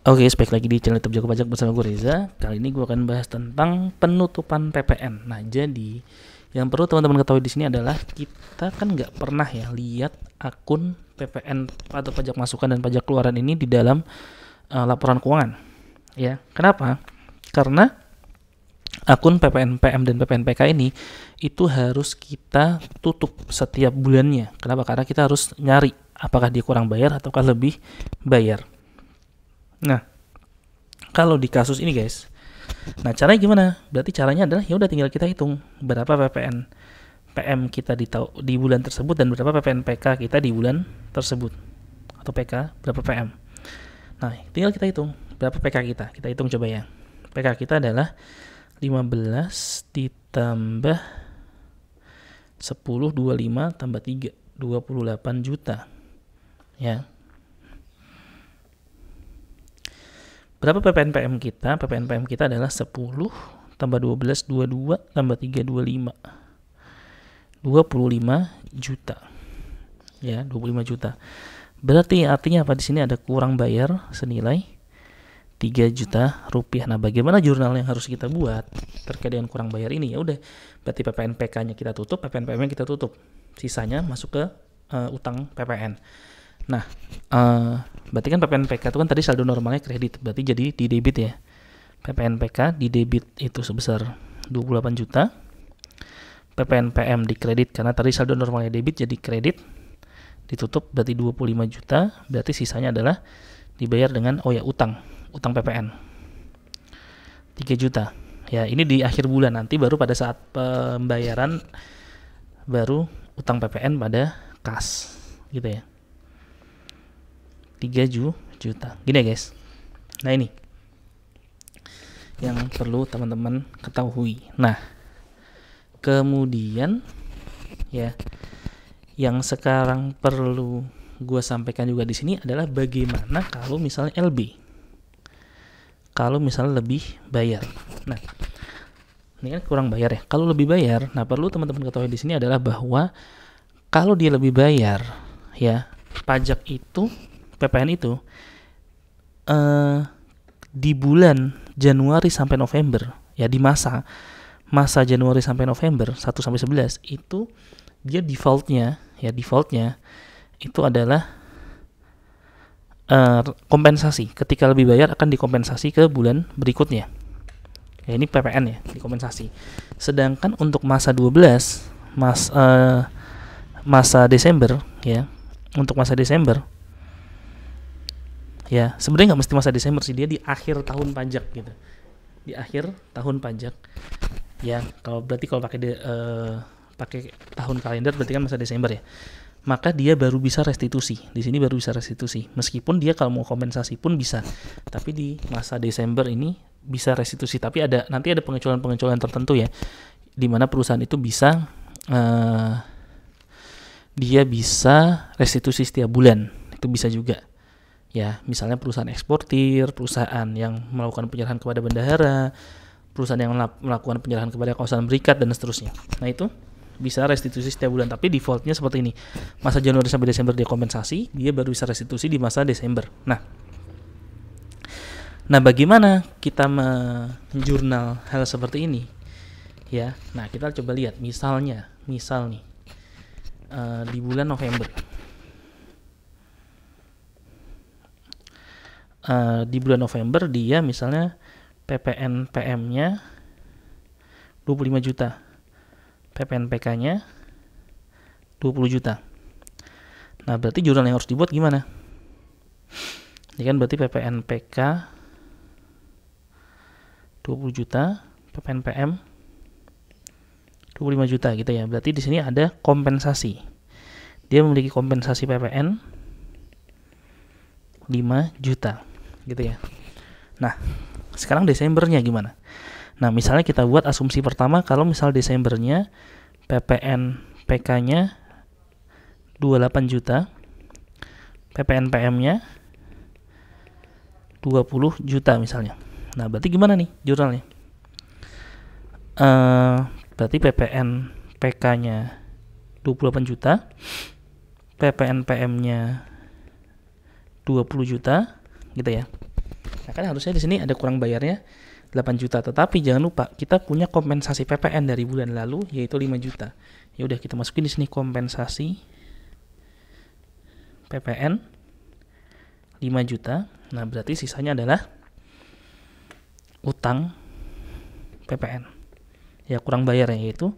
Oke, okay, spek lagi di channel YouTube Joko Pajak bersama gue Reza. Kali ini gue akan bahas tentang penutupan PPN. Nah, jadi yang perlu teman-teman ketahui di sini adalah kita kan nggak pernah ya lihat akun PPN atau pajak masukan dan pajak keluaran ini di dalam uh, laporan keuangan. Ya, kenapa? Karena akun PPN PM dan PPN PK ini itu harus kita tutup setiap bulannya. Kenapa? Karena kita harus nyari apakah dia kurang bayar ataukah lebih bayar Nah, kalau di kasus ini guys, nah caranya gimana? Berarti caranya adalah ya udah tinggal kita hitung berapa PPN PM kita di di bulan tersebut dan berapa PPN PK kita di bulan tersebut atau PK berapa PM. Nah, tinggal kita hitung berapa PK kita. Kita hitung coba ya. PK kita adalah 15 ditambah 10 25 tambah 3 28 juta. Ya, Berapa PPNPM kita? PPNPM kita adalah 10 tambah 12, 22, tambah 3, 25. 25 juta. Ya, 25 juta. Berarti artinya apa di sini ada kurang bayar senilai 3 juta rupiah. Nah, bagaimana jurnal yang harus kita buat terkait dengan kurang bayar ini? Ya udah, berarti PPNPK nya kita tutup, PPNPM nya kita tutup. Sisanya masuk ke uh, utang PPN. Nah, uh, berarti kan PPNPK itu kan tadi saldo normalnya kredit, berarti jadi di debit ya. PPNPK di debit itu sebesar 28 juta. PPNPM di kredit karena tadi saldo normalnya debit jadi kredit ditutup berarti 25 juta, berarti sisanya adalah dibayar dengan oh ya utang, utang PPN. 3 juta. Ya, ini di akhir bulan nanti baru pada saat pembayaran baru utang PPN pada kas gitu ya. 3 juta gini ya guys nah ini yang perlu teman-teman ketahui nah kemudian ya yang sekarang perlu gue sampaikan juga di sini adalah bagaimana kalau misalnya LB kalau misalnya lebih bayar nah ini kan kurang bayar ya kalau lebih bayar nah perlu teman-teman ketahui di sini adalah bahwa kalau dia lebih bayar ya pajak itu PPN itu uh, di bulan Januari sampai November ya di masa masa Januari sampai November 1 sampai 11 itu dia defaultnya ya defaultnya itu adalah uh, kompensasi ketika lebih bayar akan dikompensasi ke bulan berikutnya ya ini PPN ya dikompensasi sedangkan untuk masa 12 mas uh, masa Desember ya untuk masa Desember ya sebenarnya nggak mesti masa Desember sih dia di akhir tahun pajak gitu di akhir tahun pajak ya kalau berarti kalau pakai uh, pakai tahun kalender berarti kan masa Desember ya maka dia baru bisa restitusi di sini baru bisa restitusi meskipun dia kalau mau kompensasi pun bisa tapi di masa Desember ini bisa restitusi tapi ada nanti ada pengecualian pengecualian tertentu ya di mana perusahaan itu bisa uh, dia bisa restitusi setiap bulan itu bisa juga ya misalnya perusahaan eksportir, perusahaan yang melakukan penyerahan kepada bendahara, perusahaan yang melakukan penyerahan kepada kawasan berikat dan seterusnya. Nah itu bisa restitusi setiap bulan tapi defaultnya seperti ini masa Januari sampai Desember dia kompensasi dia baru bisa restitusi di masa Desember nah nah bagaimana kita menjurnal hal seperti ini ya nah kita coba lihat misalnya misal nih uh, di bulan November uh, di bulan November dia misalnya PPN PM-nya 25 juta. PPN PK-nya 20 juta. Nah, berarti jurnal yang harus dibuat gimana? Ini ya kan berarti PPN PK 20 juta, PPN PM 25 juta gitu ya. Berarti di sini ada kompensasi. Dia memiliki kompensasi PPN 5 juta gitu ya. Nah, sekarang Desembernya gimana? Nah, misalnya kita buat asumsi pertama kalau misal Desembernya PPN PK-nya 28 juta, PPN PM-nya 20 juta misalnya. Nah, berarti gimana nih jurnalnya? Uh, berarti PPN PK-nya 28 juta, PPN PM-nya 20 juta, gitu ya. Nah, kan harusnya di sini ada kurang bayarnya 8 juta, tetapi jangan lupa kita punya kompensasi PPN dari bulan lalu yaitu 5 juta. Ya udah kita masukin di sini kompensasi PPN 5 juta. Nah, berarti sisanya adalah utang PPN. Ya kurang bayarnya yaitu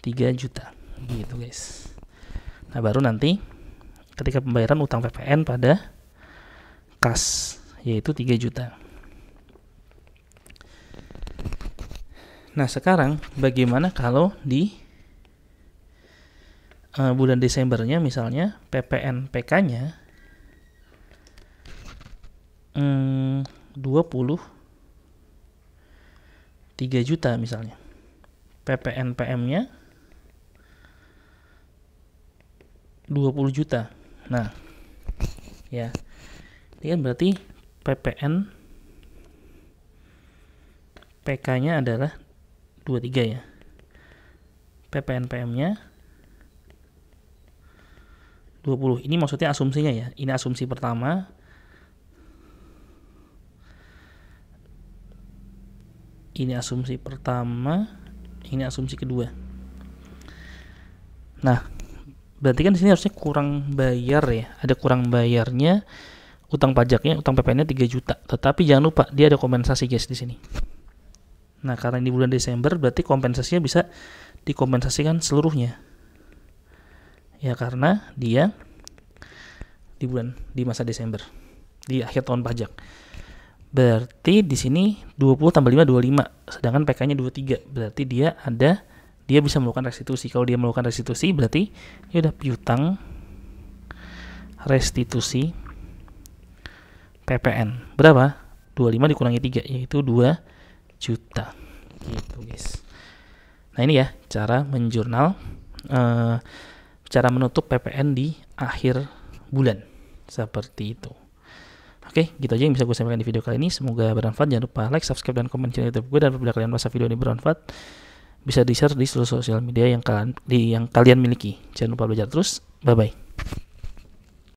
3 juta. Gitu, guys. Nah, baru nanti ketika pembayaran utang PPN pada kas yaitu 3 juta. Nah, sekarang bagaimana kalau di uh, bulan Desembernya misalnya PPN PK-nya hmm, 20 3 juta misalnya. PPN PM-nya 20 juta. Nah, ya. Ini kan berarti PPN PK-nya adalah 23 ya. PPN pm nya 20. Ini maksudnya asumsinya ya. Ini asumsi pertama. Ini asumsi pertama, ini asumsi kedua. Nah, berarti kan di sini harusnya kurang bayar ya. Ada kurang bayarnya utang pajaknya, utang PPN-nya 3 juta. Tetapi jangan lupa dia ada kompensasi guys di sini. Nah, karena ini bulan Desember berarti kompensasinya bisa dikompensasikan seluruhnya. Ya karena dia di bulan di masa Desember di akhir tahun pajak. Berarti di sini 20 tambah 5 25, sedangkan PK-nya 23. Berarti dia ada dia bisa melakukan restitusi. Kalau dia melakukan restitusi berarti dia udah piutang restitusi PPN. Berapa? 25 dikurangi 3 yaitu 2 juta. Gitu, guys. Nah, ini ya cara menjurnal eh, cara menutup PPN di akhir bulan. Seperti itu. Oke, gitu aja yang bisa gue sampaikan di video kali ini. Semoga bermanfaat. Jangan lupa like, subscribe, dan komen channel YouTube gue. Dan apabila kalian merasa video ini bermanfaat, bisa di-share di seluruh sosial media yang kalian, di, yang kalian miliki. Jangan lupa belajar terus. Bye-bye.